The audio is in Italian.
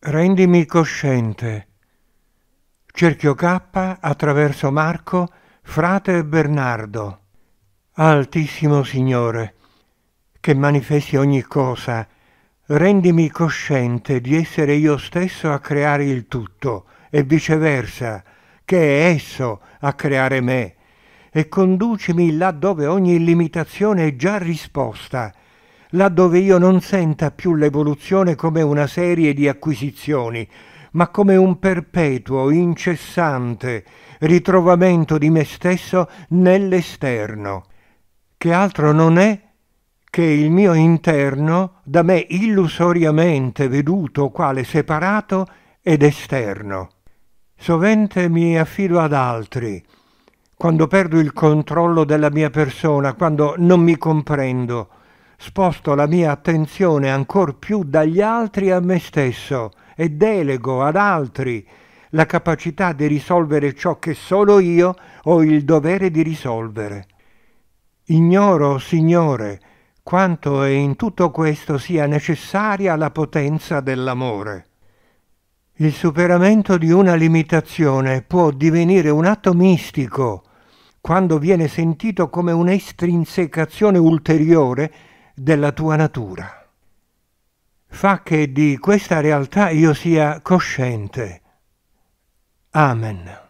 Rendimi cosciente. Cerchio K attraverso Marco, frate Bernardo. Altissimo Signore, che manifesti ogni cosa, rendimi cosciente di essere io stesso a creare il tutto e viceversa, che è esso a creare me, e conducimi là dove ogni limitazione è già risposta laddove io non senta più l'evoluzione come una serie di acquisizioni, ma come un perpetuo, incessante ritrovamento di me stesso nell'esterno, che altro non è che il mio interno, da me illusoriamente veduto quale separato ed esterno. Sovente mi affido ad altri, quando perdo il controllo della mia persona, quando non mi comprendo, sposto la mia attenzione ancor più dagli altri a me stesso e delego ad altri la capacità di risolvere ciò che solo io ho il dovere di risolvere. Ignoro, Signore, quanto è in tutto questo sia necessaria la potenza dell'amore. Il superamento di una limitazione può divenire un atto mistico quando viene sentito come un'estrinsecazione ulteriore della tua natura. Fa che di questa realtà io sia cosciente. Amen.